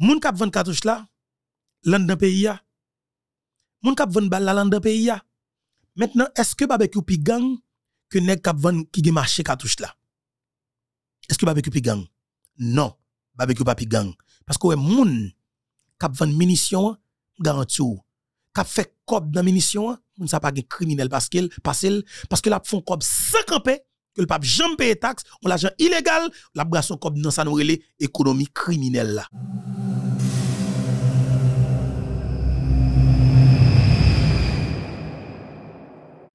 qui kap vendre cartouches là dans d'un pays là moun kap balle dans le pays là maintenant est-ce que barbecue pi que nèg qui gen marché là est-ce que barbecue pi gang non barbecue pas pi parce que moun kap munitions garanti kap fait cob dans munitions moun sa pas gen criminel parce qu'ils parce que la font cob 50 camper que le pape jamais paye taxe, on l'argent illégal, la brasse comme dans sa économie criminelle là.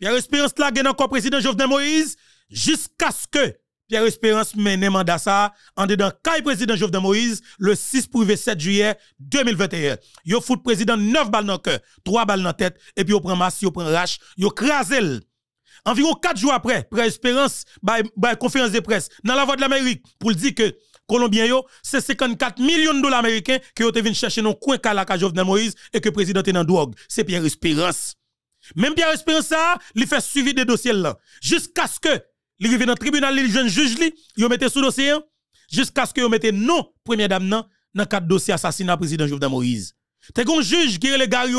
Pierre Espérance la gagne encore président Jovenel Moïse jusqu'à ce que Pierre Espérance mène mandat ça en dedans caille président Jovenel Moïse le 6 pour 7 juillet 2021. Yo le président 9 balles dans le cœur, 3 balles dans la tête et puis yo prend masse, yo prend rache, yo crasel. Environ 4 jours après, Pierre Espérance by, conférence de presse dans la voix de l'Amérique pour dire que Colombien yo, c'est 54 millions de dollars américains qui ont venu chercher dans coin la Jovenel Moïse et que le président est dans drogue. C'est Pierre Espérance. Même Pierre Espérance, il fait suivi des dossiers là. Jusqu'à ce que, il arrive dans le tribunal, il jeune juge, il mette sous dossier, hein. jusqu'à ce que, il mette non, première dame, nan, dans quatre dossiers assassinat président Jovenel Moïse. T'es un juge qui est le Gary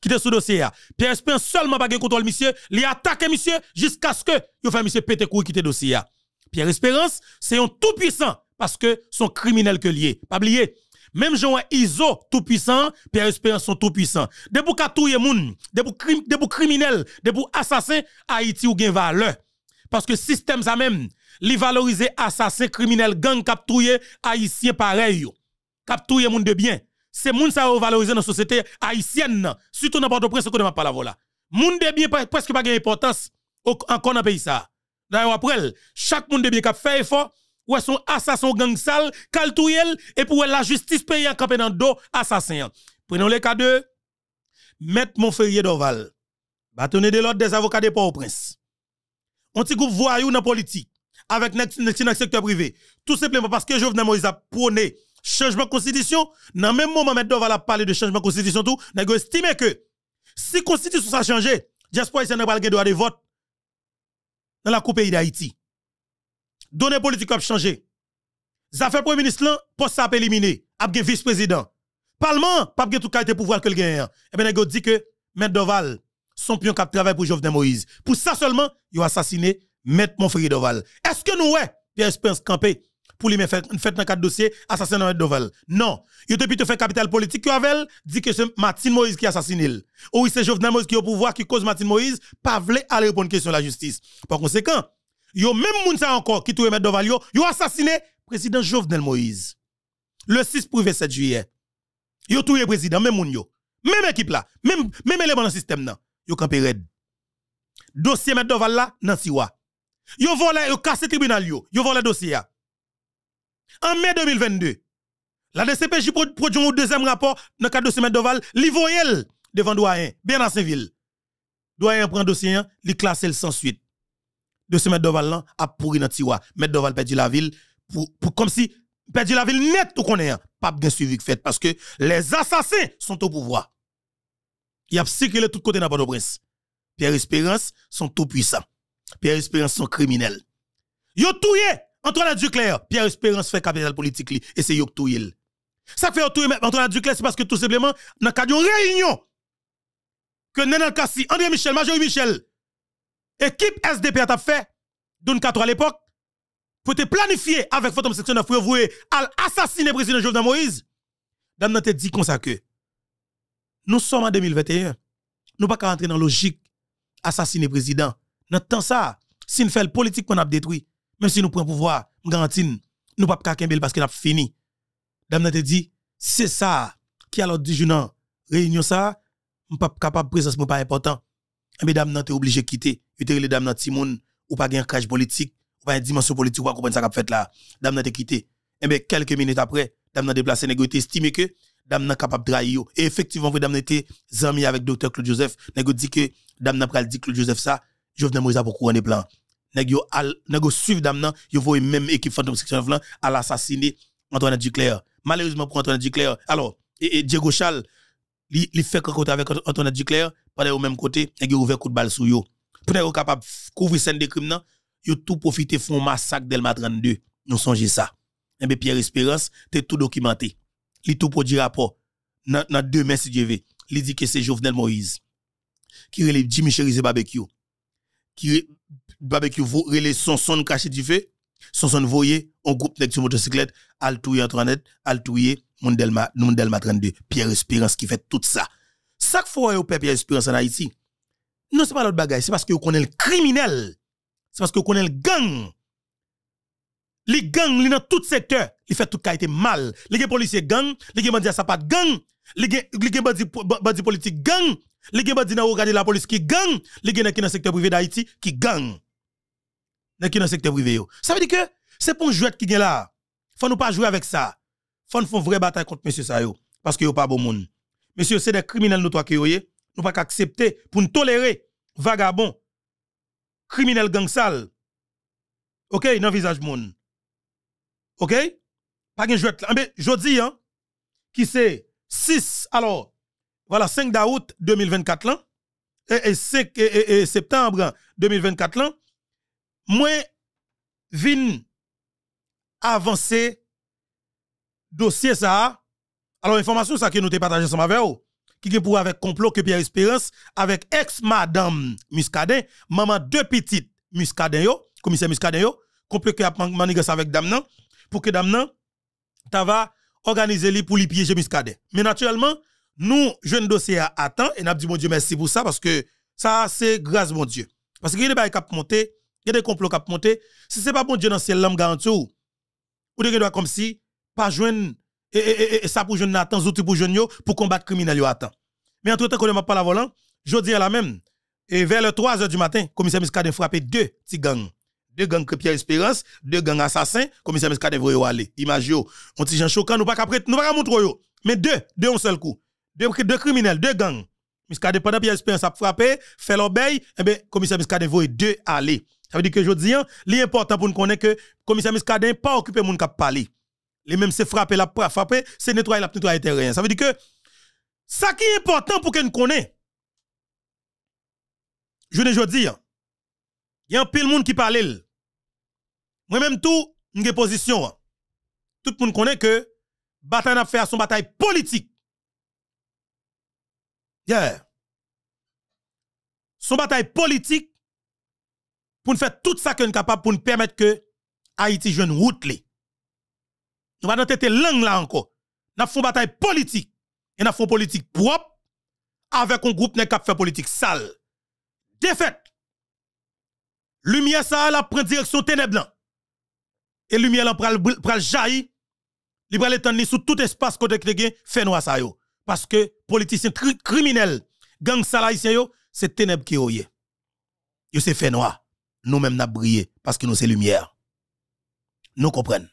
qui était sous dossier. Hein. Pierre Espérance seulement pas contrôle monsieur, il attaque monsieur, jusqu'à ce que, il fait monsieur pété qui quitter dossier. Hein. Pierre Espérance, c'est un tout puissant, parce que son criminel que lié. Pas oublier, même Jean Iso tout puissant, Pierre Espérance sont tout puissant. De pour katouye moun, de pour crime, de pour criminel, de Haïti ou gen valeur. Parce que système ça même, li valoriser assassin, criminel, gang capturés, haïtiens, haïtien pareil yo. Kap moun de bien. C'est moun ça valoriser dans société haïtienne, surtout n'importe où, presse prince que m'a pas la voilà. Moun de bien presque pas gen importance encore dans pays ça. D'ailleurs après, chaque moun de bien a fait effort ou son assassin gang sale, yel, et pour la justice paye en campé dans dos assassin. Prenons le cas de Maître Monferrier d'Oval, Batonne de l'ordre des avocats de Port-au-Prince. On t'y groupe voyou dans politique, avec le secteur privé. Tout simplement parce que Jovenel Moïse a prôné changement de constitution. Dans le même moment, Maître Doval a parlé de changement de constitution, tout, n'a estimé que si la constitution a changé, diaspora n'a pas le droit de vote dans la coupe pays d'Haïti données politiques a changé. Ça fait premier ministre là, poste ça éliminé, a vice-président. Parlement, pas tout qualité pouvoir que le gagne. Et eh bien il dit que M. Doval, son pion qui travaille pour Jovenel Moïse. Pour ça seulement, il a assassiné M. Monfrey Doval. Est-ce que nous ouais, Pierre Spence campé pour lui faire un dans quatre dossiers assassinat M. Doval. Non, il a plutôt fait capital politique a dit que c'est Martin Moïse qui a assassiné. Ou c'est Jovenel Moïse qui est au pouvoir qui cause Martin Moïse, pas voulait aller répondre question de la justice. Par conséquent, yo même moun sa encore qui touye mettre yo, yo assassiné président Jovenel Moïse. Le 6 privé 7 juillet. Yo touye président même moun yo. Même équipe là, même même élément dans système là. Yo campé red. Dossier mettre devant là nan siwa. Yo volé yo cassé tribunal yo, yo volé dossier. En mai 2022, la DCPJ produit un deuxième rapport dans le cadre de dossier Doval, li devant doyen, bien dans Saint-Ville. Doyen prend dossier, li classe le sans suite de ce mettre Doval là a pourri dans tiroir. Mettre Doval perdu la ville pour, comme si perdu la ville net tout qu'on hein. pas bien suivi fait parce que les assassins sont au pouvoir. Il y a circulé tout côté dans Port-au-Prince. Pierre Espérance sont tout puissants. Pierre Espérance sont criminels. Yo touye Antoine Duclair, Pierre Espérance fait capital politique et c'est yo touye. Ça fait entre Antoine Duclair c'est parce que tout simplement dans cadre réunion que Nenel Kassi, André Michel, Major Michel équipe SDP a fait, d'une 4 à l'époque, pour te planifier avec votre Section 9 pour à assassiner le président Jovenel Moïse. Dame te dit comme ça que nous sommes en 2021. Nous pas rentrer dans la logique assassiner le président. Dans temps ça, si nous faisons politique qu'on a détruit, même si nous prenons le pouvoir, nous garantis, nous pas kakembel parce qu'il a fini. Dame te dit, c'est ça qui a l'ordre du jour réunion ça, nous pas capable présence pas important. Mais n'ont est obligé de quitter était les dames n'ont Simon ou pas gain crash politique ou pas une dimension politique ou pas comprendre ça qu'a fait là Dame te quitté et eh bien quelques minutes après dame déplacé négocié estimé que dame capable capable trahir et effectivement vous était ami avec docteur Claude Joseph nego dit que dame n'ont dit Claude Joseph ça Jovenel Moïse pour couronner plan plans yo al suivi suivre dame nan yo même équipe fantôme section 9 à l'assassiner Antoine Duclair malheureusement pour Antoine Duclair alors et, Diego Chal il fait rencontre avec Antoine Duclair pendant au même côté, ils ont ouvert coup de balle sur eux. Pour être capable de couvrir scène de crime, ils ont tout profité font massacre d'Elma 32. Nous songez ça. Et eh bien Pierre Espérance, t'es tout documenté. Il tout produit rapport. Dans deux Dieu il dit que c'est Jovenel Moïse qui relève Jimmy Cherise Barbecue. Qui barbecue relève son son caché du feu. Son son voyé, on groupe de motocyclette, al train d'être al Delma Mondelma, Delma 32. Pierre Espérance qui fait tout ça chaque fois au peuple espérance en Haïti, non, c'est pas l'autre bagaille, c'est parce que vous connaissez le criminel. C'est parce que vous connaissez le gang. Les gangs, dans tout secteur, ils font tout été mal. Les policiers gang, les bandits ça pas gang, les bandits politique gang, les bandits dans regarder la police qui gang, les gens qui dans le secteur privé d'Haïti qui gang. Dans qui dans le secteur privé. Ça veut dire que c'est pour un jouet qui est là. Faut nous pas jouer avec ça. Faut nous faire une vraie bataille contre M. Sayo parce que a pas bon monde. Monsieur, c'est des criminels nous trois qui Nous pas accepter pour nous tolérer vagabonds, criminels gang sale. OK, dans visage OK Pas de jouet ah, Mais dis, hein qui c'est 6 alors voilà 5 d'août 2024 là et, septembre 2024 là moi vin avancer dossier ça alors, information ça que nous te partagé ensemble avec vous, qui est pour avec complot que Pierre Espérance, avec ex-madame Muscadet, maman deux petites Muscadet, commissaire Muscadet, complot que a manigance avec dame pour que dame nan, ta va organiser li pour li piéger Muscadet. Mais naturellement, nous, jeune dossier à attendre, et n'a dit mon Dieu merci pour ça, parce que ça, c'est grâce mon Dieu. Parce que y a des bails qui monté, il y a des complots qui monté. Si ce n'est pas bon Dieu dans ciel, l'homme garantit ou. Ou de doit comme si, pas joindre et, ça pour jeune Nathan, zouti pour jeune yo, pour combattre criminel yo attend. Mais entre temps, quand je parle à volant, je dis à la même, et vers les 3 h du matin, commissaire Miskade frappe deux petits gangs. Deux gangs que Pierre Espérance, deux gangs assassins, commissaire Miscadin voulait aller. Image on dit Jean choquant, nous pas qu'après, nous pas montrer yo. Mais deux, deux en seul coup. Deux, criminels, deux gangs. Miskade, pendant Pierre Espérance a frappé, fait l'obéi, et eh bien, commissaire Miskade voyait deux aller. Ça veut dire que je dis, hein, l'important pour nous connaître que commissaire n'est pas occupé moun kap parler les mêmes c'est frapper, la frapper, c'est nettoyer, la nettoyer terrain. Ça veut dire que ça qui est important pour qu'on connaisse, je ne veux dire, il y a un de monde qui parle. Moi-même tout, une position. Hein. Tout le monde connaît que bataille a fait son bataille politique. Son bataille politique pour nous faire tout ça qu'on est capable pour nous permettre que Haïti jeune route. Nous allons tenter langue là encore. Nous faisons bataille politique. Et nous faisons politique propre avec un groupe qui fait politique sale. Défaite. Lumière ça, la prend direction ténèbres. Et lumière là pral, pral jaillir. Il pral étendre sous tout espace côté que fait noir ça yo. Parce que politicien politiciens criminel, gang ça yo, c'est ténèbres qui est c'est fait noir. nous même n'a brillé parce que nous c'est lumière. Nous comprenons.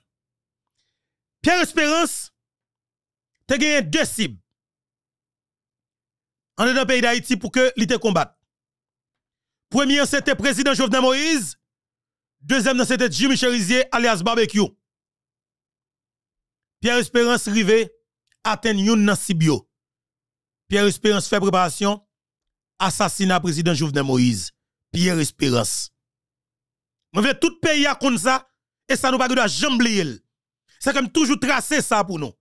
Pierre Espérance, t'as gagné deux cibles. dans le pays d'Haïti pour que l'ité combatte. Premier, c'était président Jovenel Moïse. Deuxième, c'était Jimmy Cherizier, alias Barbecue. Pierre Espérance rivé, atteint une dans Sibio. Pierre Espérance fait préparation, assassinat président Jovenel Moïse. Pierre Espérance. On veut tout pays à comme ça, et ça nous pas de jambler. C'est comme toujours tracé ça pour nous.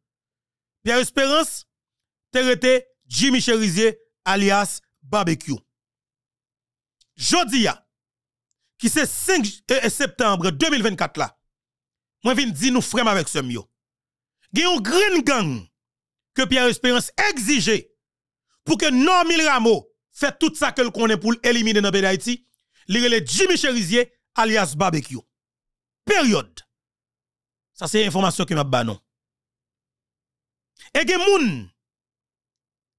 Pierre Espérance, reté Jimmy Cherizier, alias Barbecue. Jodia, qui c'est 5 eh, eh, septembre 2024 là, moi viens dire nous frère avec ce mio. une green gang que Pierre Espérance exigeait pour que Normil Rameau fait tout ça que connaît pour éliminer dans le Lire les Jimmy Cherizier alias barbecue. Période. Ça, c'est information que m'a banon. non. Et des gens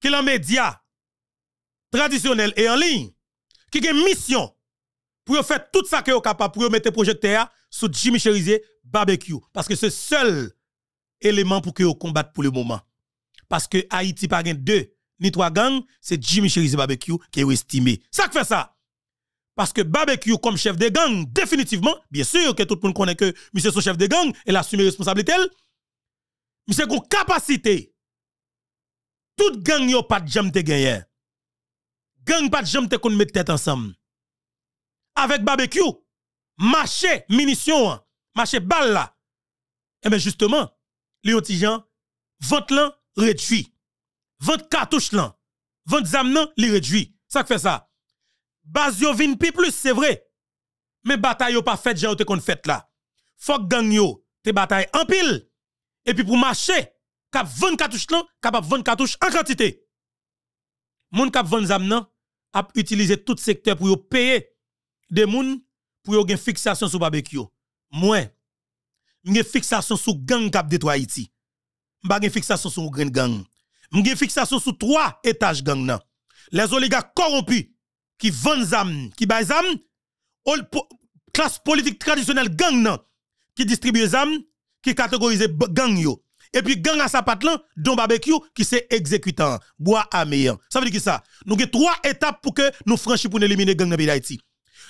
qui les médias traditionnels et en ligne, qui ont une mission pour faire tout ça que est capable pour mettre projecteur sur Jimmy Cherise barbecue. Parce que c'est le seul élément pour que vous combattez pour le moment. Parce que Haïti par deux ni trois gangs, c'est Jimmy Cherizier barbecue qui est estimé. Ça fait ça. Parce que barbecue comme chef de gang, définitivement, bien sûr que tout le monde connaît que monsieur son chef de gang, et assume responsabilité. Monsieur une capacité. Tout gang n'a pas de jambe te gagner Gang pas de jambe te kon mettre tête ensemble. Avec barbecue, marché munitions, marché balle là. Et eh bien justement, les tijan, vente là réduit. Vente cartouche lan. vente zam l'an réduit. Ça fait ça base yo vin pi plus, c'est vrai. Mais bataille yo pas fait j'ai te kon fait là. Fok gang yo, te bataille en pile. Et puis pour marcher, cap 20 cartouches là, capable 20 cartouches en quantité. Moun cap 20 zam nan, a utilisé tout secteur pour payer des moun pour y gen fixation sur barbecue. Moi, une fixation sur gang cap détruit Haïti. M'ba gen fixation sur grand gang. M'gen fixation sur trois étages gang nan. Les oligarques corrompus qui vend zam, qui bail zam, classe politique traditionnelle gang nan, qui distribue zam, qui catégorise gang yo. Et puis gang à sa patlan, don barbecue, qui c'est exécutant, bois amer. Ça veut dire que ça, nous avons trois étapes pour que nous franchissions pour éliminer gang dans d'Haïti.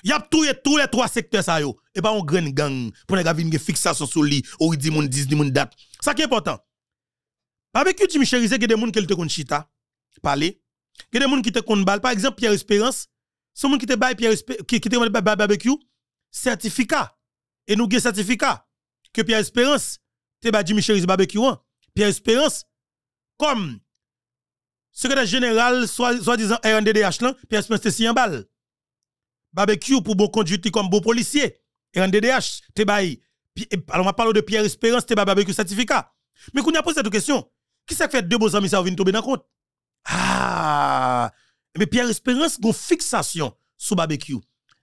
Y a tous les trois secteurs ça yo. Et pas un grand gang pour les gars une fixation sur lui, ou dit monde 10 monde date. Ça qui est important. Barbecue tu me que des monde qui te parler, que des monde qui te kon balle. Par exemple Pierre Espérance, ce monde qui te baille Pierre qui te barbecue certificat et nous avons certificat que Pierre Espérance te baille Jimmy Cherise barbecue Pierre Espérance comme secrétaire général soi-disant RNDDH Pierre Espérance te si en balle barbecue pour beau conduite comme beau policier RNDDH te baille eh, alors on va parler de Pierre Espérance te baille barbecue certificat mais qu'on a posé cette question qui s'est fait deux beaux amis ça vient tomber dans compte ah mais Pierre Espérance, une fixation sur barbecue.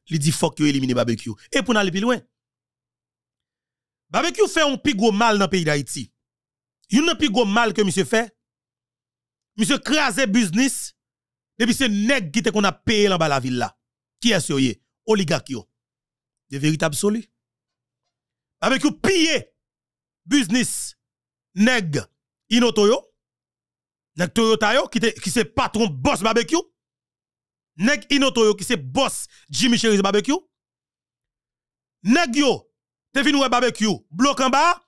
Il dit, faut que éliminer barbecue. Et pour aller plus loin. Barbecue fait un plus gros mal dans le pays d'Haïti. Il y a plus gros mal que monsieur fait. Monsieur crase business. puis ce nègre qui te qu'on a payé dans la ville là. Qui est ce yé? Oligarque yo. De vérité absolue. Barbecue pillé business nègre inotoyo, yo. Nèg Toyota yo qui, te, qui se patron boss barbecue nèg Inoto qui c'est boss Jimmy Cherise barbecue. Nèg yo, te vin ouais barbecue, bloc en bas,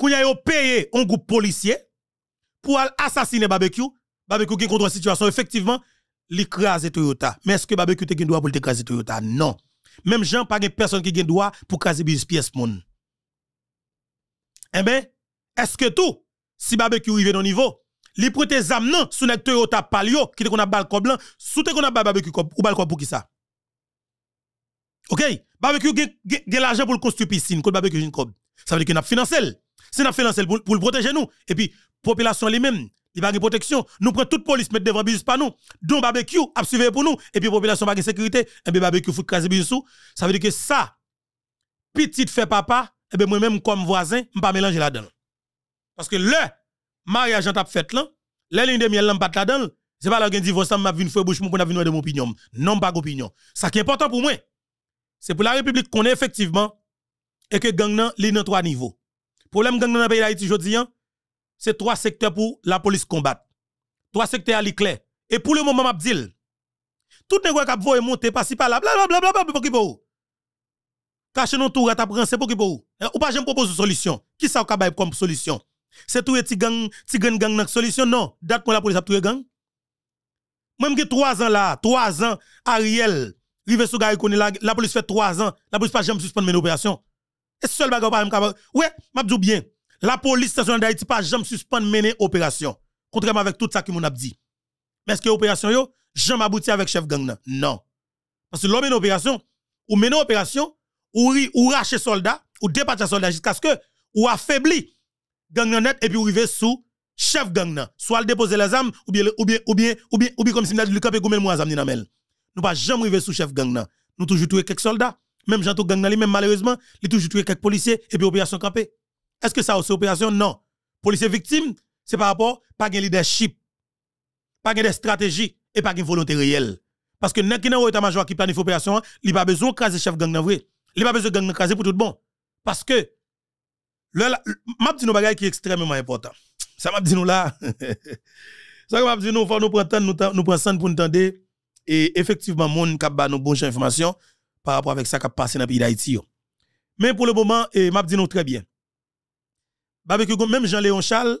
kounya yo payé un groupe policier pour assassiner barbecue. Barbecue qui contre situation effectivement l'écraser Toyota. Mais est-ce que barbecue te gen droit pour l'écraser Toyota Non. Même Jean pas gen personne qui gen droit pour craser business pièce moun. Eh ben, est-ce que tout si barbecue arrive dans niveau li prêter zam nan sous nek Toyota Palio qui te qu'on a balcon blanc sous te qu'on a barbecue ou balcon pour qui ça OK barbecue gen l'argent pour construire piscine le barbecue une cob ça veut dire y a financé c'est n'a financé pour le protéger nous et puis population les mêmes il pas de protection nous prenons toute police mettre devant business pas nous donc barbecue a pour nous et puis population pas de sécurité et puis barbecue fout craser business ça veut dire que ça petite fait papa et ben moi même comme voisin pas mélanger là-dedans parce que le mariage en tape fait là, les lignes de miel là pas là-dedans, c'est pas là qu'on divorce m'a vinn faire bouche pour vu vinn de mon opinion. Non pas opinion. Ça qui est important pour moi, c'est pour la République qu'on est effectivement et que gang nan li trois niveaux. Problème gang nan pays d'Haïti jodi hein, c'est trois secteurs pour la police combattre. Trois secteurs à l'éclair. Et pour le moment m'a dit tout nèg qui voye monter pas si pas là blablabla bla bla bla pour qui pour Cache non tout à prendre c'est pour qui pour eh, ou pas j'aime proposer solution. Qui ça comme solution c'est tout petit gang, petit gang gang nan solution non. Date pour la police a tout gang. Même que 3 ans là, 3 ans Ariel, rive sous la, la police fait 3 ans, la police pas jamais suspendre mes opération Et seul bagarre pas capable. Ouais, m'a dit bien. La police nationale d'Haïti pas jamais suspendre mener opération. Contrairement avec tout ça que mon a dit. Mais est-ce que opération yo jamais abouti avec chef gang nan? Non. Parce que l'homme une opération ou mener opération ou ou rache soldat ou dépatcher soldat jusqu'à ce que ou affaibli gang net et puis arriver sous chef gang nan. Soit le déposer les armes ou bien ou bien ou bien ou bien ou bien comme si n'a dit le cap et goumel moi armes nan ne Nous pas jamais arriver sous chef gang nan. Nous toujours tuer quelques soldats, même gens tout gang nan même malheureusement, il toujours tuer quelques policiers et puis opération campé. Est-ce que ça c'est opération non. Policiers victimes, c'est par rapport pas gain leadership, pas gain de stratégie et pas une volonté réelle. Parce que n'a qui n'a état major qui planifie opération, il pas besoin craser chef gang nan vrai. Il pas besoin gang nan craser pour tout bon. Parce que le, m'a dit nous bagay qui est extrêmement important. Ça m'a dit nous là. ça m'a dit nous faut nous prendre nous nous prendre pour nous entendre et effectivement moun qui ba nous bonne information par rapport avec ça qui passé dans le pays d'Haïti. Mais pour le moment et eh, m'a dit nous très bien. même Jean-Léon Charles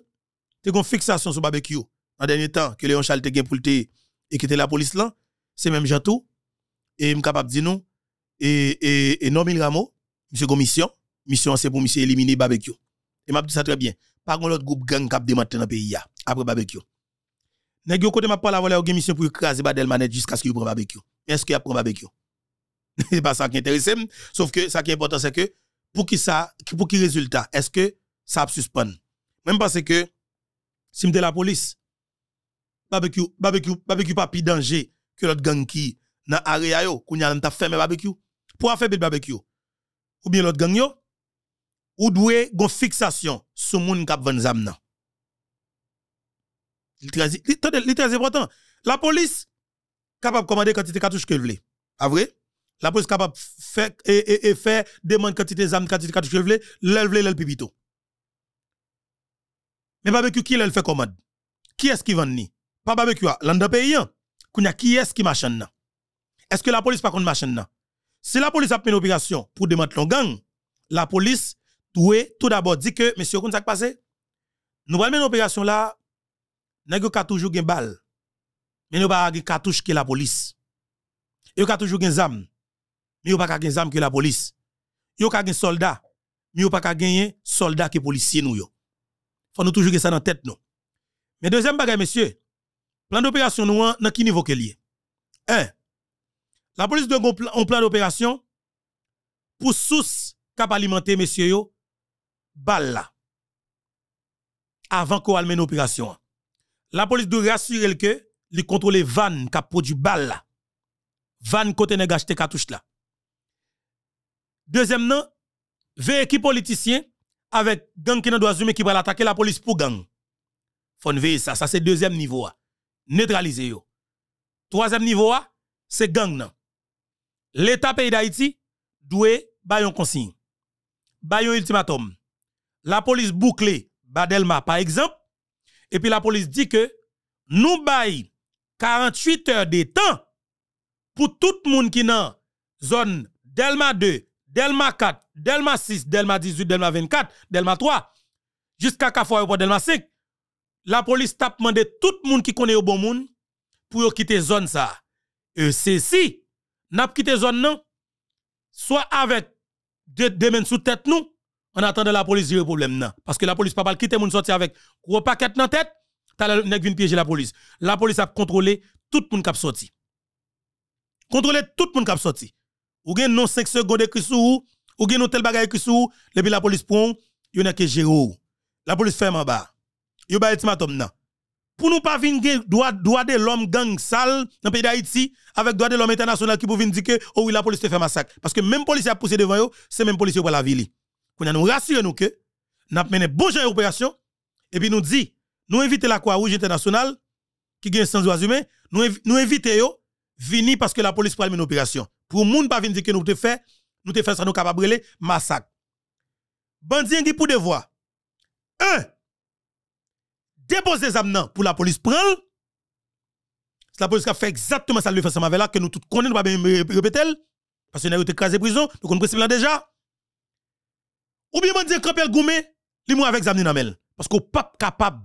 te gon fixation sur barbecue en dernier temps que Léon Charles te été pour te et était la police là, c'est même Jean tout et me capable nous et et et Ramo monsieur commission mission c'est pour monsieur éliminer barbecue. Et m'a dit ça très bien. Pas contre l'autre groupe gang cap démantèle dans le pays après barbecue. Nèg yo côté m'a parler mission pour écraser Badel manette jusqu'à ce qu'il prenne barbecue. Est-ce qu'il a prend barbecue C'est pas ça qui intéresse hein? sauf que ça qui est important c'est que pour qui ça pour qui résultat est-ce que ça suspend Même parce que si de la police barbecue barbecue barbecue pas plus danger que l'autre gang qui dans area yo qu'on a fait fermé barbecue pour faire barbecue ou bien l'autre gang yo ou doué une fixation sur moun kap vend zam nan. Li très important. La police capable de commander quantité cartouche que voulez. A vrai? La police capable de et, et, e, faire demande quantité zam quantité cartouche que voulez, l'elle voulez pipito. Mais qui l'elle fait commande? Qui est-ce qui vend ni? Pas barbecue, l'an pays Kounya qui est-ce qui machine nan? Est-ce que la police pas contre machine nan? Si la police a pris une opération pour demander son gang, la police tout d'abord dit que, monsieur, comment ça passé? Nous allons une opération là, nous avons toujours une balle. Mais nous n'avons pas cartouche que la police. Nous avons toujours une armes, Mais nous n'avons pas arme que la police. Nous avons des soldat. Mais nous n'avons pas de soldat que policier nous. Il faut nous toujours ça dans la tête. Nous. Mais deuxième bagage, monsieur, plan d'opération nous, hein, dans quel niveau que lié? Un, la police de un plan d'opération pour sous cap alimenter, monsieur, balle Avant qu'on une opération. La police doit rassurer que li contrôle van qui a produit balle Van côté n'a acheté cartouche là. Deuxième veille qui politicien avec gang qui n'a doit qui va attaquer la police pour gang. Faut veiller ça, ça c'est deuxième niveau Neutraliser yo. Troisième niveau c'est gang L'état pays d'Haïti doit un consigne. un ultimatum la police boucle Badelma par exemple, et puis la police dit que nous bail 48 heures de temps pour tout le monde qui est dans zone Delma 2, Delma 4, Delma 6, Delma 18, Delma 24, Delma 3, jusqu'à fois pour Delma 5. La police tape demandé tout le monde qui connaît au bon monde pour quitter zone ça. Et ceci, n'a quitté zone non, soit avec deux de mains sous tête nous, en attendant la police le problème Non. Parce que la police pas pas quitter moun sorti avec gros paquet dans tête, t'as nèg vinn piéger la police. La police a contrôlé tout moun k'ap sorti. Contrôler tout moun k'ap sorti. Ou gen non 5 secondes écrit sou ou gen non tel bagay écrit et puis la police prend, yo a que La police ferme en bas. Yo ba ultimatum nan. Pour nous pas venir droit droit de l'homme gang sale dans pays d'Haïti avec droit de l'homme international qui pour venir dire que oh oui la police fait massacre parce que même police a poussé devant eux, c'est même police pour la ville. Quand nous rassurons que nous avons mené bon genre opération et puis nous dit nous invitons la Croix-Rouge internationale qui gagne sans droits humains, nous nous invitons yo venir parce que la police prend une opération. Pour monde pas venir dire que nous te fait, nous te fait ça nous capable de massacre. dit pour devoir. Un, déposer les pour la police C'est La police a fait exactement ça le fait ça avec là que nous tout connaissons, nous pas répéter parce que nous avons écrasé prison, nous connaissons déjà. Ou bien, je dis, Campbell Goumé, les moi avec Zamni Namel. Parce que pas capable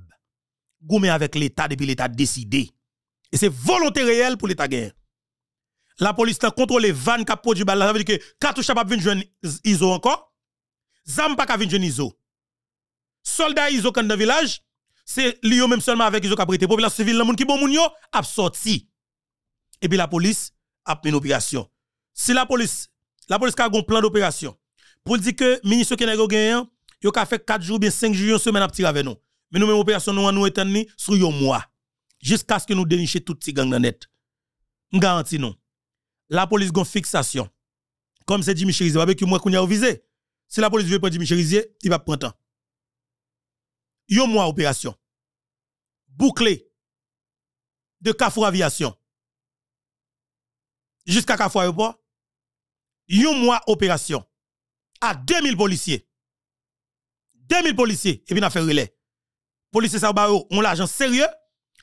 Goumé avec l'État depuis l'État décidé. Et c'est volonté réelle pour l'État guerre. La police a contrôlé 24 qui de balle. Ça veut dire que cartouche pas venir jeune ISO encore. Zam pas venir jeune ISO. Soldats ISO quand dans le village, c'est lié même seulement avec ISO qui a prêté population civile, le monde qui bon moun yo a sorti. Et puis la police a pris une opération. Si la police, la police a un plan d'opération, pour dire que ministre Kenego gagné il a fait 4 jours bien 5 jours une semaine à tirer avec nous. Mais nous même opération nous nous été sur un mois jusqu'à ce que nous dénichions toutes ces gangs dans net. Je garantis non. La police une fixation. Comme c'est Jimmy Cherizier, avec moi qu'on a visé. Si la police veut prendre Jimmy chérisier il va prendre temps. Yon mois opération. Bouclé de kafou Aviation jusqu'à kafou Aéroport. Un mois opération à 2000 policiers. 2000 policiers, et puis on a fait relais. Policiers, ça, bah, oh, ont l'argent sérieux.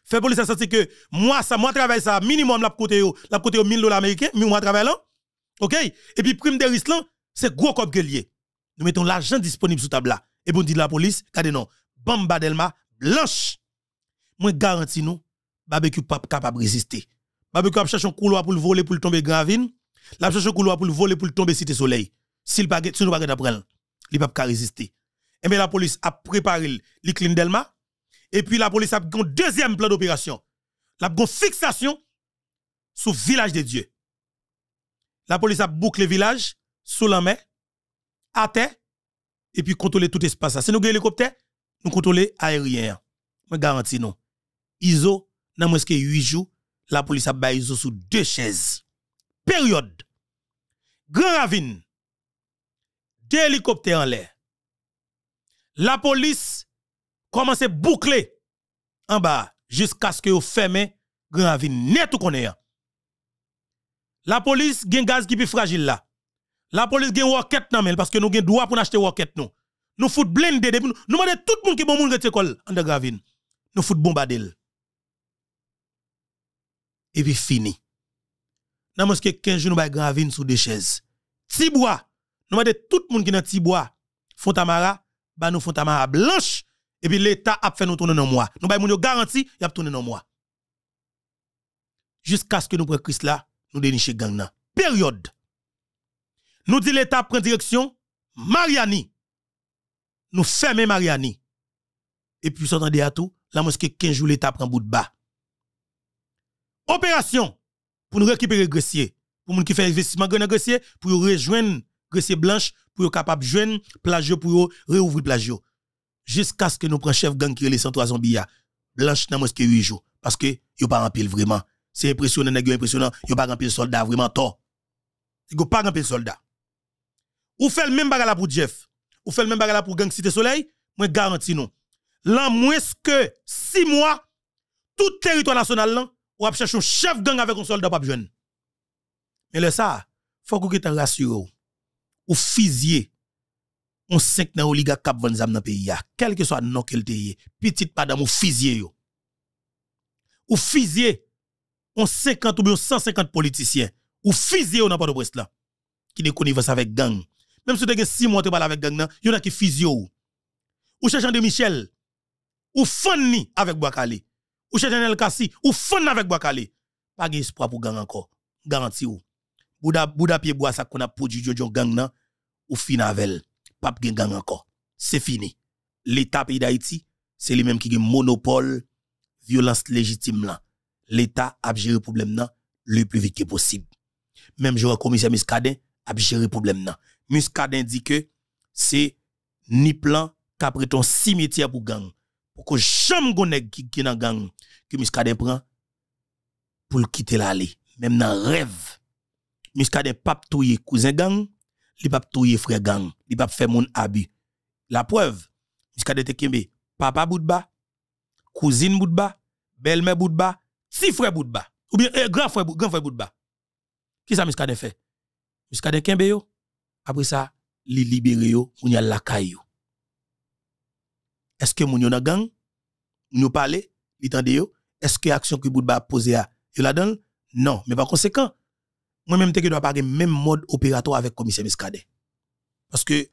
Fait policier sentir que moi, ça, moi, travaille ça, minimum, la côté, oh, la côté 1000 dollars américains, moi, travaille là. OK? Et puis, prime de risque, c'est gros cop gueulier. Nous mettons l'argent disponible sous table là. Et on dit la police, regardez non, Bamba Delma, blanche. Moi, garantis nous, barbecue pas capable de résister. Barbecue a cherché un couloir pour le voler, pour le tomber gravine. La cherche un couloir pour le voler, pour le tomber cité soleil. S'il nous si nous pas d'apprendre, il pas résister. Et eh la police a préparé le clin Delma et puis la police a un deuxième plan d'opération. La fixation sur le village de Dieu. La police a bouclé le village sous la main, à terre et puis contrôlé tout espace. Si nous avons hélicoptère, nous contrôlons aérien. Je garantis non. ISO, dans moins 8 jours, la police a baillé ISO sous deux chaises. Période. Grand Ravine, deux hélicoptères en l'air. La police commence à boucler en bas jusqu'à ce que vous fermez net ou connaît. La police un gaz qui est fragile là. La police gagne roquette nan parce que nous le droit pour acheter roquette nous. Nous fout blindé nous demandons tout le monde qui bon monde rete l'école en gravine. Nous foutons Et puis fini. Nous que 15 jours nous allons gravine sous des chaises. Tibois nous mettons tout le monde qui est dans Tibois, Fontamara, bah nous Fontamara blanche, et puis l'État a fait nous tourner dans moi. Nous avons bah, garanti, il a tourné dans moi. Jusqu'à ce que nous prenions Christ là, nous dénichions gang nan. Période. Nous dit l'État prend direction, Mariani. Nous fermons Mariani. Et puis, entendu à tout, la mosquée 15 jours l'État prend bout de bas. Opération pour nous récupérer Gressier. Pour nous qui fait investissement dans Gressier, pour rejoindre c'est blanche pour capable jouer plage pour réouvrir plage jusqu'à ce que nous prenions chef gang qui est les 103 zombies blanche n'a moins que 8 jours parce que yo pas rempli vraiment c'est impressionnant nèg impressionnant yo pas rempli soldat vraiment tort yo pas rempli soldat ou fait le même bagarre pour Jeff ou fait le même bagarre pour gang Cité Soleil moi garantis non l'an moins que 6 mois tout territoire national là ou chercher un chef gang avec un soldat pas jeune mais le ça faut que vous tu rassuré ou fusillé on sait nan à cap vanzam zam dans pays quel que soit nom qu'elle te petite madame ou fusillé yo ou fusillé on 50 ou bien 150 politiciens ou fusillé on n'a pas de presse là qui des connivence avec gang même si tu as 6 mois tu parles avec gang il y en a qui fusillé ou ou cherchant de Michel ou fanni avec Boakale ou cherchant El Kassi ou fanni avec Boakale pas d'espoir pour gang encore garanti ou ou Bouda pied bois ça qu'on a produit Jojo gang nan, ou fin pas pas gen gang encore. C'est fini. L'État pays d'Haïti, c'est lui même qui gen monopole violence légitime là. L'État a géré problème le plus vite possible. Même le commissaire Muscadin a géré problème nan. Muscadin dit que c'est ni plan qu'après ton cimetière pour gang. Pour que jamais gonèg qui dans gang que Muscadin prend pour quitter l'allée, même dans rêve n'a pas touyer cousin gang, li pas touyer frère gang, li pas fait mon abus. La preuve, Miskadé te kembe papa Boudba, cousine Boudba, belle-mère Boudba, si frère Boudba ou bien un eh, grand frère grand frère Boudba. Qui ça Muscadet fait Miskadé kembe yo. Après ça, li libéré yo, moun yal la yo. Est-ce que moun yon gang nous parler, li tande yo, est-ce que action que Boudba a a, yo la donne Non, mais par conséquent, moi-même, je dois avoir même mode opératoire avec le commissaire Miscadet. Parce que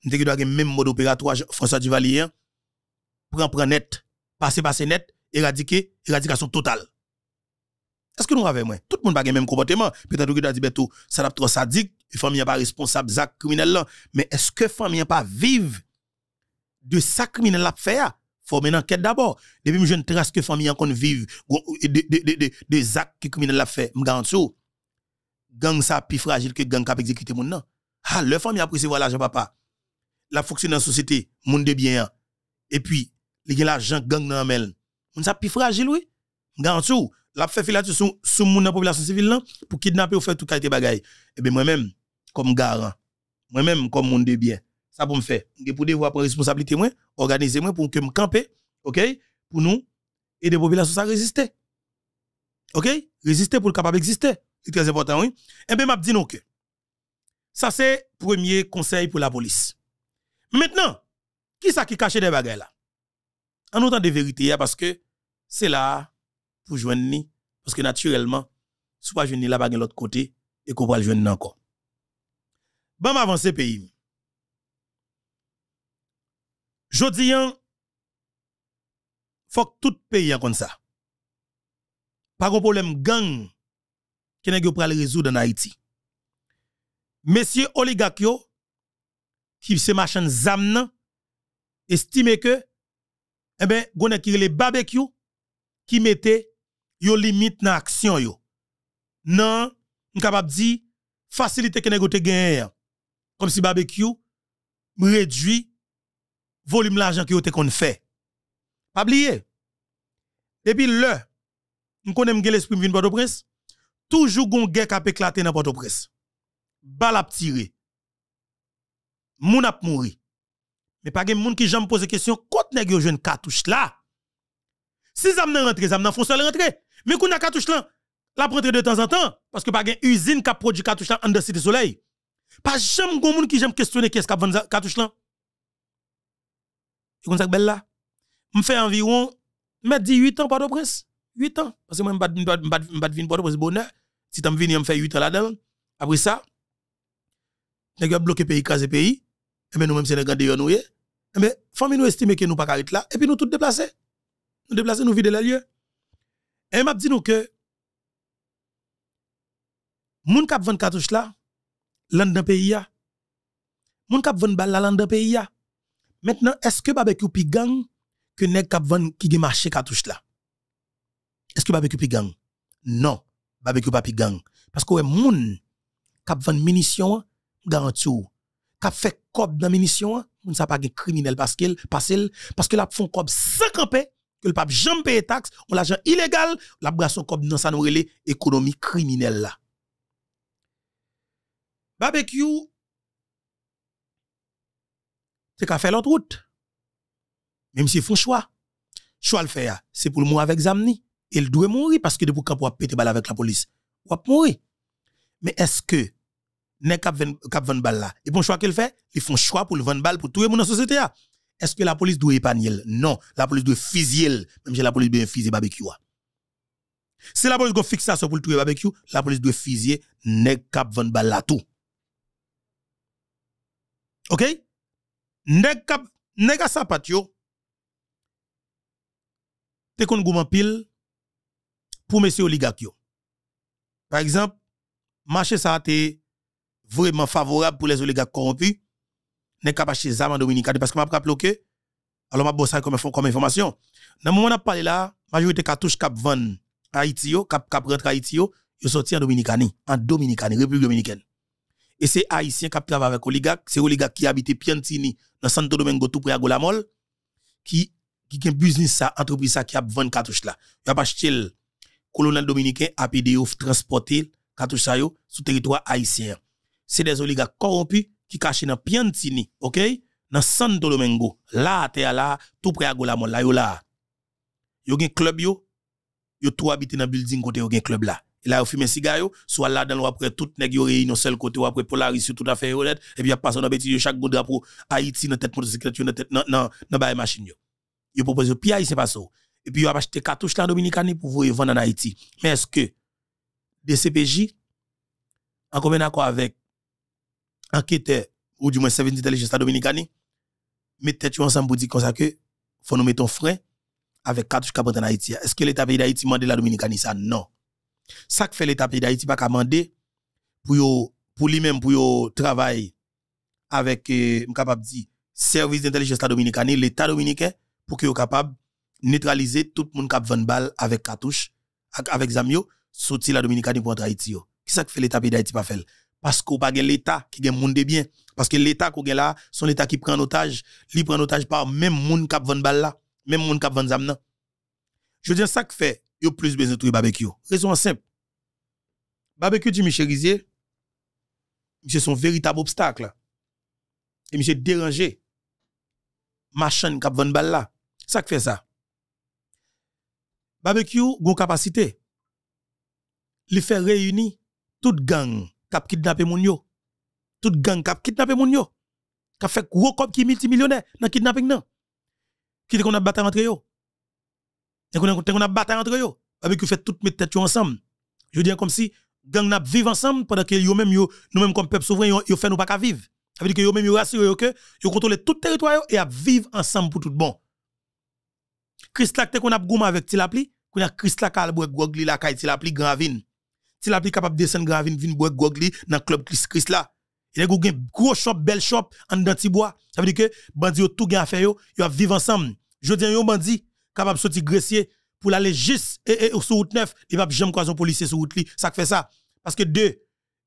je dois avoir même mode opératoire, François Duvalier, prend, prend net, passer, passer net, éradiquer, éradication totale. Est-ce que nous avons moi? Tout le monde n'a pas le même comportement. Peut-être que dit bientôt, ça n'a trop sadique, la famille n'est pas responsable, Zach criminel Mais est-ce que la famille n'est pas vive de ça criminel à fait? Ah? faut mener enquête d'abord. Depuis que je ne trace que famille encore vive de, de, de, actes criminels criminel fait, je garantis oh gang ça plus fragile que gang qui exécuté mon nom Ah, leur famille a recevoir l'argent papa. La dans la société, monde de bien. Et puis, les gens l'argent gang dans mel. On ça plus fragile oui. tout la fait filature sous sous mon population civile pour kidnapper ou faire tout qualité bagaille. Et eh ben moi-même comme garant, moi-même comme monde de bien, ça pour me faire. Je pour devoir prendre responsabilité moi, organiser moi pour que me camper, OK Pour nous et des populations ça résister. OK Résister pour capable exister. C'est très important, oui. et eh bien, m'a dit non que. Ça, c'est premier conseil pour la police. Maintenant, qui ça qui cache des bagages là? En autant de vérité, hein, parce que c'est là pour joindre ni. Parce que naturellement, si je joindre là, pas de l'autre côté, et qu'on va le joindre encore. Bon, avancer pays. Jodi il hein, faut que tout pays comme ça. Pas de problème gang qui n'est pas le résoudre en Haïti. Monsieur Oligakio, qui se machin zamnan, estime que, eh ben, gonne qui le barbecue, qui mettait yo limite dans action yo. Non, capable dire facilité que négote gagné hein. comme si barbecue réduit volume l'argent que vous qu'on fait. Pas oublier. Depuis l'heure, nous connaissons l'esprit de port presse. prince Toujours gon guerre qui a éclaté dans Port-au-Prince. Bal a tiré. Moun a mouri. Mais pas gen moun qui j'aime pose question quand nèg yo jeune cartouche là. Si zam nan rentre, zam nan fon seul rentre. Mais qu'on a cartouche là, la prendre de temps en temps parce que pas gen usine qui produit cartouche là en dessous du soleil. Pas jamais gon moun qui j'aime questionner quest ce qui vend cartouche là. Et comme ça belle là. Me fait environ mais 18 ans Port-au-Prince. 8 ans parce que moi me pas de vin port au bonheur. Si t'en vini me fait 8 ans là-dedans. Après ça, nous avons bloqué pays, casé pays. Et eh bien, nous-mêmes, c'est nous garder nous. Et eh bien, famille nous estime que nous pas carré là. Et puis, nous tous déplacés. Nous déplacés, nous vider les lieux. Et eh, m'a dit nous que, moun kap 24 touches là, l'an d'un pays ya. Moun kap 20 balles là, l'an d'un pays ya. Maintenant, est-ce que barbecue pi gang que nèg kap 20 qui gè marché cartouche là? Est-ce que barbecue pi gang? Non barbecue papi gang. Parce que ouais, moun, kap vend munitions, garantie ou. fait cop dans munitions, ne sa pas gen criminel parce qu'il, parce qu'il, parce que la font cop 50 paix, que le pape jamais paye taxes on l'argent illégal, la brasson cop dans sa nourrele, économie criminelle là. Barbecue, c'est qu'à faire l'autre route. Même si font choix. Choix le faire, c'est pour le mot avec Zamni il doit mourir parce que depuis capable peut péter balle avec la police, Il doit mourir. Mais est-ce que nèg cap cap vendre balle là, et bon choix qu'il fait, ils font choix pour le vendre balle pour tout le monde dans société Est-ce que la police doit épargner Non, la police doit fusiller, même si la police bien fusiller barbecue. Si la police doit fixer ça pour le tuer barbecue, la police doit fusiller nèg cap 20 balle là tout. OK Nèg cap nèg à sapatio. T'es kon gouman pile pour messieurs oligarques. Par exemple, marché ça a vraiment favorable pour les oligarques corrompus, n'est capable armes en Dominicaine, parce que m'a pas bloqué, alors m'a bossé comme, comme information. Dans le moment où je parle là, majorité cartouche cap en Haïti, cap cap rentre Haïti, yo sorti en Dominicani, en en République Dominicaine. Et c'est Haïtien qui travaille avec oligarques, c'est oligarques qui habitent Piantini, dans Santo Domingo, tout près à Golamol, qui, qui a un business, ça, entreprise qui a vendu cartouches là. Ils ont acheté colonel dominicain a APDO transporté Katoussayo sur territoire haïtien. C'est des oligarques corrompus qui cachent dans Piantini, OK? Dans Santo Domingo, là à là, tout près à Golamon, là yo là. Yo gen club yo, yo tout habité dans building côté yo gen club là. Et là yo fume cigare yo, soit là dans après tout nèg yo réunion seul côté ou après Polaris tout à fait honnête et puis y a passé dans petit chaque bout drapeau Haïti dans tête motocyclette yo dans tête dans dans bail machine yo. Yo propose pi c'est pas ça et puis vous avez acheté cartouche la Dominicani pour vous vendre en Haïti. Mais est-ce que DCPJ, en combien accord avec enquêteur, ou du moins service d'intelligence la Dominicani, mettez-vous ensemble pour dire comme ça que faut nous mettre un frein avec cartouche qui en Haïti. Est-ce que l'État pays d'Haïti demande la Dominicani ça? Non. Ça que fait l'État pays d'Haïti pas qu'à demander pour, pour lui-même, pour travailler avec, je euh, capable de dire, service d'intelligence la Dominicani, l'État dominicain, pour qu'il soit capable neutraliser tout le monde qui a 20 balles avec Katouche avec Zamio, sortir la Dominicaine pour Haïti. Qui ça que fait l'État d'Haïti Parce qu'il Parce qu'on pas l'État qui gagne monde de bien. Parce que l'État qui a là, son l'État qui prend l'otage otage, prend l'otage otage par même monde qui a 20 là, même monde qui a 20 Zamna. Je veux dire, ça que fait, il plus besoin de barbecue. Raison simple. Barbecue du Michel Rizier, c'est son véritable obstacle. Et c'est dérangé. Machin qui a 20 balles là. Ça fait ça. Barbecue, gon capacité. Li fait réunir toute gang qui kidnappé moun yo. Toute gang qui kidnappé moun yo. Qui fait gros cop qui multimillionnaire dans kidnapping nan. Qui te qu'on a bataille entre yo. Et qu'on a bataille entre yo. Barbecue fait toute mettre têtes ensemble. Je dis comme si gang n'a vivre ensemble pendant que yo même nous même comme peuple souverain yo, ne fait nous pas vivre. Ça veut dire que yo même yo rassure yo que yo contrôler tout territoire et a vivre ensemble pour tout bon. Chris là qu'on a gouma avec Tilapli, qu'on a Chris là avec, boire gogli la kay e Tilapli gravine. Tilapli capable de descendre gravine vin boire gogli dans club Chris Chris Il a e un gros shop, bel shop en Dantibois. Ça veut dire que bandi yo tout à faire yo, yo a vivre ensemble. Je dis yo bandi capable sortir gressier pour aller juste e, sur route 9, il va jamais croiser un policier sur route li, ça fait ça. Parce que deux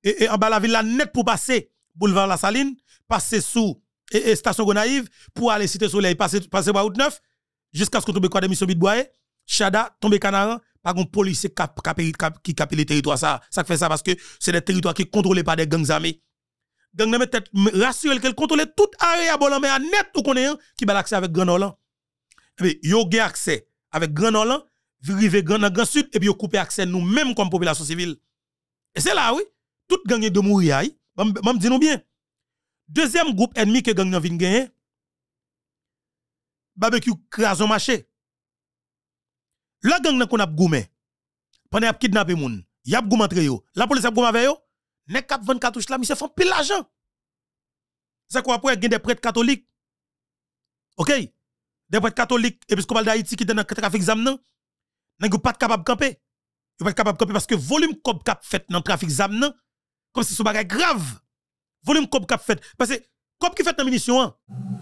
et, en bas la ville la net pour passer boulevard La Saline, passer sous et, station Gonaïve pour aller cité Soleil, passer passer par route 9 jusqu'à ce qu'on tombe quoi d'émission Bitboye, Chada, tombe Canaran, par contre, police qui capte les territoires. Ça, ça fait ça parce que c'est des territoires qui sont contrôlés par des gangs armés. gangs même peut-être rassurer qu'elle contrôle tout area bolan, mais à net ou qu'on est qui a hein. eh accès avec Grand Mais Et puis, yo accès avec ils Orlan, dans Grand Grand Sud, et puis yo coupé accès nous-mêmes comme population civile. Et c'est là, oui, toute gang de mourir, me dis-nous bien. Deuxième groupe ennemi que gang nan barbecue crason marché. Le gang nan kon ap Pendant ap kidnapper moun, y ap goumé entre yo. La police ap goumé avec yo. Nek kap 24 touche là, font pile l'argent. C'est quoi après gen des prêtres catholiques. OK? Des prêtres catholiques épiscopal d'Haïti qui dans trafic zam nan. Nan pas capable camper. Yo pas capable camper parce que volume cop cap fait dans trafic zam comme si ce bagay grave. Volume cop cap fait parce que cop qui fait dans munition. Hein?